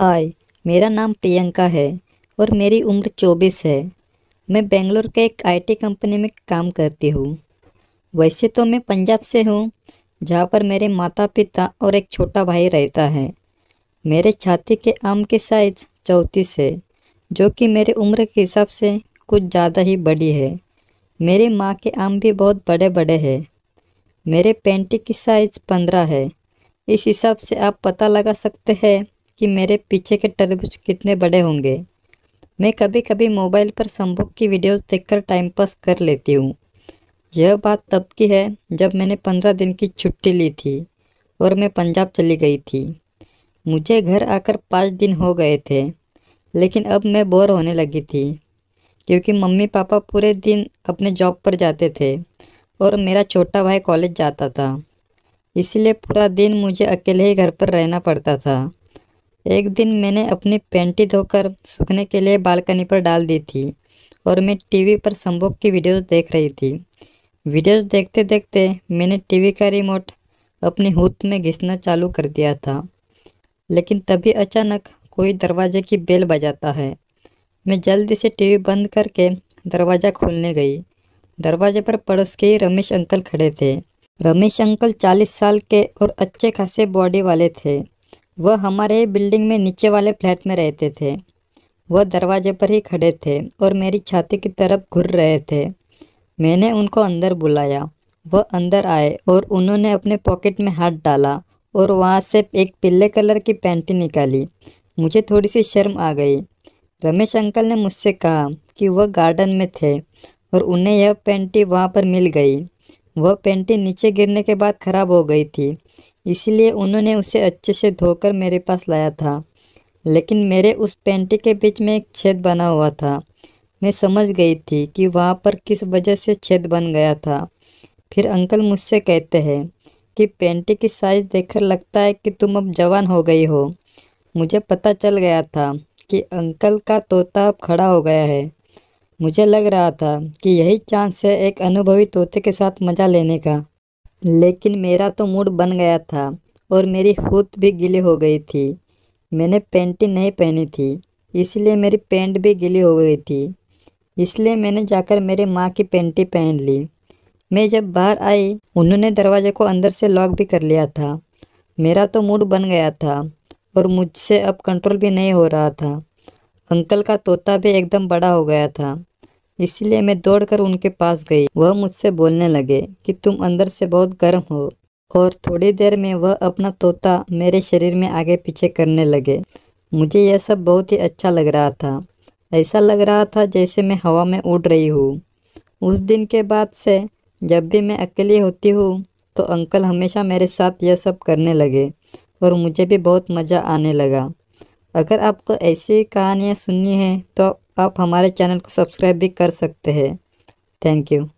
हाय मेरा नाम प्रियंका है और मेरी उम्र 24 है मैं बेंगलोर के एक आईटी कंपनी में काम करती हूँ वैसे तो मैं पंजाब से हूँ जहाँ पर मेरे माता पिता और एक छोटा भाई रहता है मेरे छाती के आम के साइज चौंतीस है जो कि मेरे उम्र के हिसाब से कुछ ज़्यादा ही बड़ी है मेरे माँ के आम भी बहुत बड़े बड़े हैं मेरे पेंटी की साइज़ पंद्रह है इस हिसाब से आप पता लगा सकते हैं कि मेरे पीछे के तरबूज कितने बड़े होंगे मैं कभी कभी मोबाइल पर संभोग की वीडियोस देखकर टाइम पास कर लेती हूँ यह बात तब की है जब मैंने पंद्रह दिन की छुट्टी ली थी और मैं पंजाब चली गई थी मुझे घर आकर पाँच दिन हो गए थे लेकिन अब मैं बोर होने लगी थी क्योंकि मम्मी पापा पूरे दिन अपने जॉब पर जाते थे और मेरा छोटा भाई कॉलेज जाता था इसलिए पूरा दिन मुझे अकेले ही घर पर रहना पड़ता था एक दिन मैंने अपनी पेंटी धोकर सूखने के लिए बालकनी पर डाल दी थी और मैं टीवी पर संभोग की वीडियोस देख रही थी वीडियोस देखते देखते मैंने टीवी का रिमोट अपनी हूत में घिसना चालू कर दिया था लेकिन तभी अचानक कोई दरवाजे की बेल बजाता है मैं जल्दी से टीवी बंद करके दरवाज़ा खोलने गई दरवाजे पर पड़ोस के ही रमेश अंकल खड़े थे रमेश अंकल चालीस साल के और अच्छे खासे बॉडी वाले थे वह हमारे बिल्डिंग में नीचे वाले फ्लैट में रहते थे वह दरवाजे पर ही खड़े थे और मेरी छाती की तरफ घुर रहे थे मैंने उनको अंदर बुलाया वह अंदर आए और उन्होंने अपने पॉकेट में हाथ डाला और वहाँ से एक पीले कलर की पैंटी निकाली मुझे थोड़ी सी शर्म आ गई रमेश अंकल ने मुझसे कहा कि वह गार्डन में थे और उन्हें यह पेंटी वहाँ पर मिल गई वह पेंटिंग नीचे गिरने के बाद ख़राब हो गई थी इसलिए उन्होंने उसे अच्छे से धोकर मेरे पास लाया था लेकिन मेरे उस पेंटिंग के बीच में एक छेद बना हुआ था मैं समझ गई थी कि वहाँ पर किस वजह से छेद बन गया था फिर अंकल मुझसे कहते हैं कि पेंटिंग की साइज़ देखकर लगता है कि तुम अब जवान हो गई हो मुझे पता चल गया था कि अंकल का तोता अब खड़ा हो गया है मुझे लग रहा था कि यही चांस है एक अनुभवी तोते के साथ मज़ा लेने का लेकिन मेरा तो मूड बन गया था और मेरी खुद भी गीली हो गई थी मैंने पेंटिंग नहीं पहनी थी इसलिए मेरी पेंट भी गीली हो गई थी इसलिए मैंने जाकर मेरे माँ की पेंटी पहन ली मैं जब बाहर आई उन्होंने दरवाजे को अंदर से लॉक भी कर लिया था मेरा तो मूड बन गया था और मुझसे अब कंट्रोल भी नहीं हो रहा था अंकल का तोता भी एकदम बड़ा हो गया था इसलिए मैं दौड़कर उनके पास गई वह मुझसे बोलने लगे कि तुम अंदर से बहुत गर्म हो और थोड़ी देर में वह अपना तोता मेरे शरीर में आगे पीछे करने लगे मुझे यह सब बहुत ही अच्छा लग रहा था ऐसा लग रहा था जैसे मैं हवा में उड़ रही हूँ उस दिन के बाद से जब भी मैं अकेली होती हूँ तो अंकल हमेशा मेरे साथ यह सब करने लगे और मुझे भी बहुत मज़ा आने लगा अगर आपको ऐसी कहानियाँ सुननी है तो आप हमारे चैनल को सब्सक्राइब भी कर सकते हैं थैंक यू